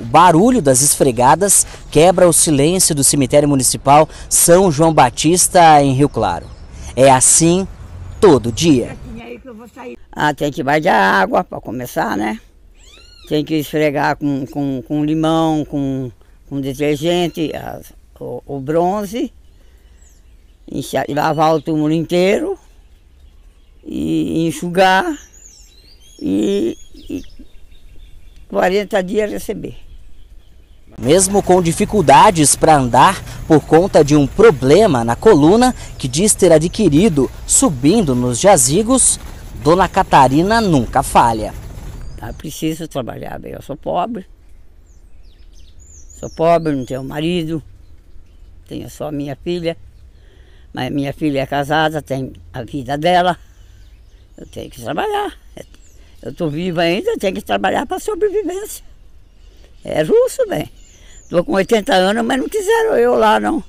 O barulho das esfregadas quebra o silêncio do cemitério municipal São João Batista, em Rio Claro. É assim todo dia. Ah, tem que vai água para começar, né? Tem que esfregar com, com, com limão, com, com detergente, as, o, o, bronze, lavar o túmulo inteiro, e enxugar e, e 40 dias receber. Mesmo com dificuldades para andar por conta de um problema na coluna que diz ter adquirido subindo nos jazigos, Dona Catarina nunca falha. Eu tá, preciso trabalhar bem, eu sou pobre. Sou pobre, não tenho marido, tenho só minha filha. Mas minha filha é casada, tem a vida dela. Eu tenho que trabalhar. É, eu estou viva ainda, eu tenho que trabalhar para sobrevivência. É russo, bem. Estou com 80 anos, mas não quiseram eu lá, não.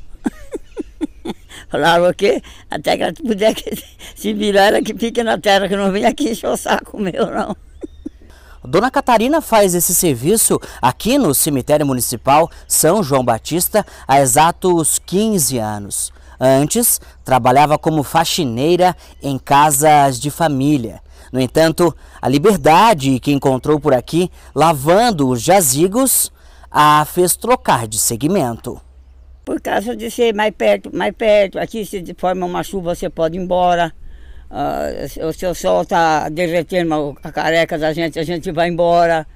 Falaram que até que ela puder se virar, ela que fique na terra, que não vem aqui encher o saco meu, não. Dona Catarina faz esse serviço aqui no cemitério municipal São João Batista há exatos 15 anos. Antes, trabalhava como faxineira em casas de família. No entanto, a liberdade que encontrou por aqui, lavando os jazigos, a fez trocar de segmento. Por causa de ser mais perto, mais perto, aqui se forma uma chuva você pode ir embora. Uh, ah, se o sol está derretendo a careca da gente, a gente vai embora.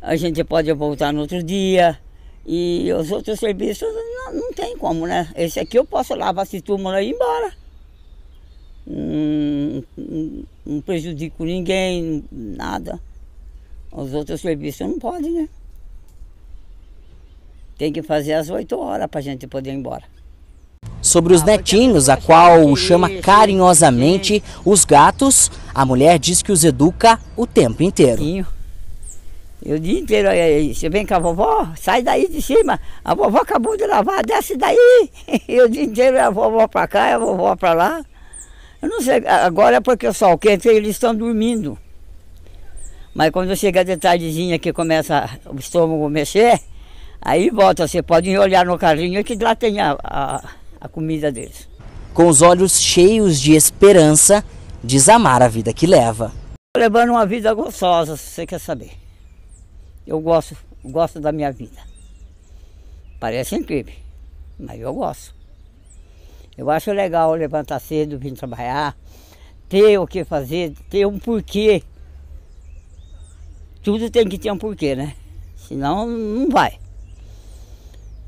A gente pode voltar no outro dia. E os outros serviços não, não tem como, né? Esse aqui eu posso lavar esse túmulo e ir embora. Não, não, não prejudico ninguém, nada. Os outros serviços não podem, né? tem que fazer às 8 horas para a gente poder ir embora. Sobre os netinhos, a qual chama carinhosamente os gatos, a mulher diz que os educa o tempo inteiro. Eu o dia inteiro, você vem com a vovó, sai daí de cima, a vovó acabou de lavar, desce daí. Eu o dia inteiro é a vovó para cá, é a vovó para lá. Eu não sei, agora é porque o sol quente, eles estão dormindo. Mas quando chega de tardezinha que começa o estômago mexer, Aí volta, você pode olhar no carrinho que lá tem a, a, a comida deles. Com os olhos cheios de esperança, diz amar a vida que leva. Levando uma vida gostosa, se você quer saber. Eu gosto, gosto da minha vida. Parece incrível, mas eu gosto. Eu acho legal levantar cedo, vir trabalhar, ter o que fazer, ter um porquê. Tudo tem que ter um porquê, né? Senão não vai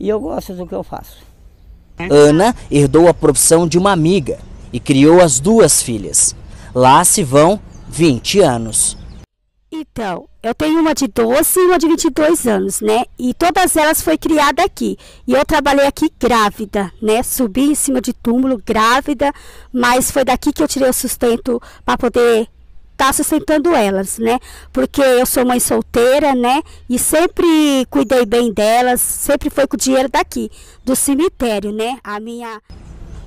e eu gosto do que eu faço. Ana herdou a profissão de uma amiga e criou as duas filhas. Lá se vão 20 anos. Então, eu tenho uma de 12 e uma de 22 anos, né? E todas elas foi criada aqui. E eu trabalhei aqui grávida, né? Subi em cima de túmulo grávida, mas foi daqui que eu tirei o sustento para poder tá sustentando elas, né? Porque eu sou mãe solteira, né? E sempre cuidei bem delas, sempre foi com o dinheiro daqui, do cemitério, né? A minha.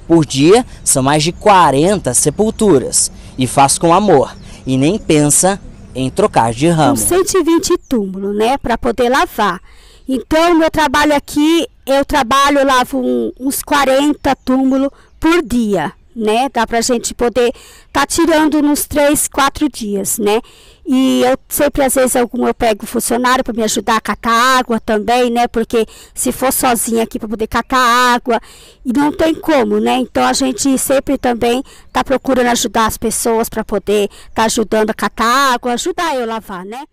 Por dia são mais de 40 sepulturas e faz com amor e nem pensa em trocar de ramo. Um 120 túmulos, né? Para poder lavar. Então, meu trabalho aqui, eu trabalho, lavo um, uns 40 túmulos por dia né? Dá pra gente poder tá tirando nos três, quatro dias, né? E eu sempre, às vezes, algum eu pego funcionário para me ajudar a catar água também, né? Porque se for sozinha aqui para poder catar água, e não tem como, né? Então a gente sempre também tá procurando ajudar as pessoas para poder tá ajudando a catar água, ajudar eu a lavar, né?